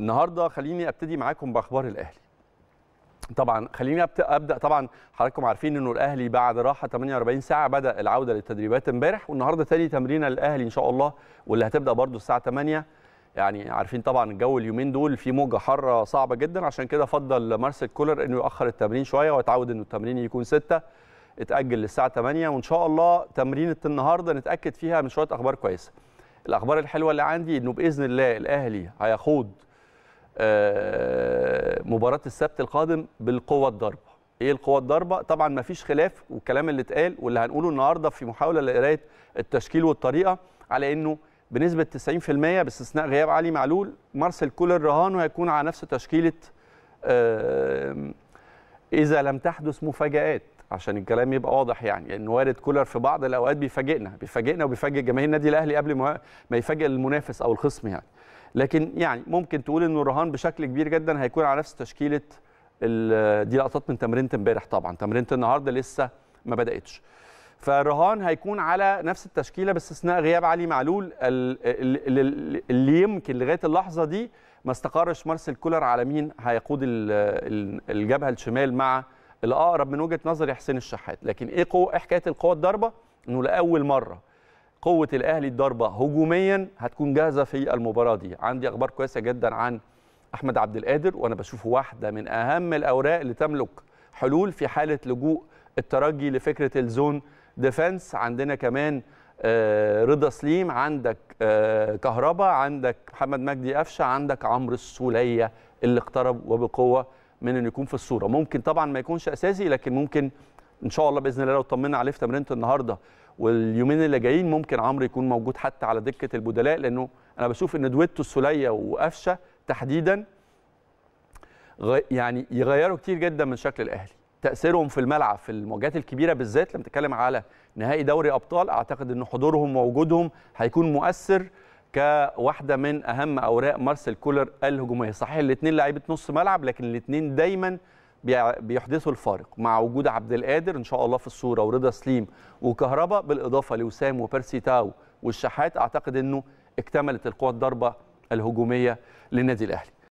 النهارده خليني ابتدي معاكم باخبار الاهلي طبعا خليني ابدا طبعا حضراتكم عارفين انه الاهلي بعد راحه 48 ساعه بدا العوده للتدريبات امبارح والنهارده ثاني تمرينه للاهلي ان شاء الله واللي هتبدا برده الساعه 8 يعني عارفين طبعا الجو اليومين دول في موجه حاره صعبه جدا عشان كده فضل مارسيل كولر انه يؤخر التمرين شويه ويتعود انه التمرين يكون 6 اتاجل للساعه 8 وان شاء الله تمرينه النهارده نتاكد فيها من شويه اخبار كويسه الاخبار الحلوه اللي عندي انه باذن الله الاهلي هيخوض آه، مباراه السبت القادم بالقوه الضاربه ايه القوه الضاربه طبعا ما فيش خلاف والكلام اللي اتقال واللي هنقوله النهارده في محاوله لقرايه التشكيل والطريقه على انه بنسبه 90% باستثناء غياب علي معلول مارسيل كولر رهانه هيكون على نفس تشكيله اذا لم تحدث مفاجات عشان الكلام يبقى واضح يعني لان وارد كولر في بعض الاوقات بيفاجئنا بيفاجئنا وبيفاجئ جماهير النادي الاهلي قبل ما يفاجئ المنافس او الخصم يعني لكن يعني ممكن تقول ان الرهان بشكل كبير جدا هيكون على نفس تشكيله دي لقطات من تمرينه امبارح طبعا تمرينه النهارده لسه ما بداتش فالرهان هيكون على نفس التشكيله باستثناء غياب علي معلول اللي يمكن لغايه اللحظه دي ما استقرش مارسيل كولر على مين هيقود الجبهه الشمال مع الاقرب من وجهه نظري حسين الشحات لكن ايه قوه إيه حكايه القوه الضاربه انه لاول مره قوه الاهلي الضربه هجوميا هتكون جاهزه في المباراه دي عندي اخبار كويسه جدا عن احمد عبد القادر وانا بشوفه واحده من اهم الاوراق اللي تملك حلول في حاله لجوء الترجي لفكره الزون ديفنس عندنا كمان آه، رضا سليم عندك آه، كهربا عندك محمد مجدي قفشه عندك عمرو السوليه اللي اقترب وبقوه من انه يكون في الصوره ممكن طبعا ما يكونش اساسي لكن ممكن ان شاء الله باذن الله لو طمنا عليه في تمرينه النهارده واليومين اللي جايين ممكن عمرو يكون موجود حتى على دكه البدلاء لانه انا بشوف ان دويتو السوليه وقفشه تحديدا يعني يغيروا كتير جدا من شكل الاهلي تاثيرهم في الملعب في المواجهات الكبيره بالذات لما تتكلم على نهائي دوري ابطال اعتقد ان حضورهم ووجودهم هيكون مؤثر كواحده من اهم اوراق مارسيل كولر الهجوميه صحيح الاثنين لعيبه نص ملعب لكن الاثنين دايما بيحدثوا الفارق مع وجود عبد القادر ان شاء الله في الصوره ورضا سليم وكهربا بالاضافه لوسام وبيرسي تاو والشحات اعتقد انه اكتملت القوى الضربه الهجوميه للنادي الاهلي